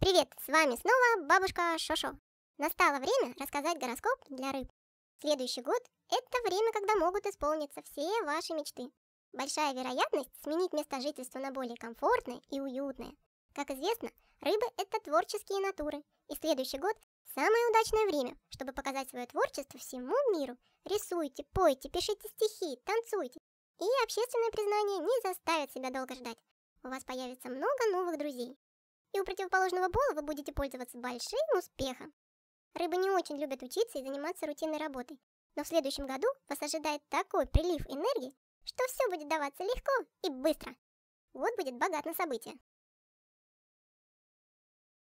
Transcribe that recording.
Привет, с вами снова бабушка Шошо. Настало время рассказать гороскоп для рыб. Следующий год – это время, когда могут исполниться все ваши мечты. Большая вероятность сменить место жительства на более комфортное и уютное. Как известно, рыбы – это творческие натуры, и следующий год – самое удачное время, чтобы показать свое творчество всему миру. Рисуйте, пойте, пишите стихи, танцуйте. И общественное признание не заставит себя долго ждать. У вас появится много новых друзей, и у противоположного пола вы будете пользоваться большим успехом. Рыбы не очень любят учиться и заниматься рутинной работой, но в следующем году вас ожидает такой прилив энергии, что все будет даваться легко и быстро. Вот будет богат на события.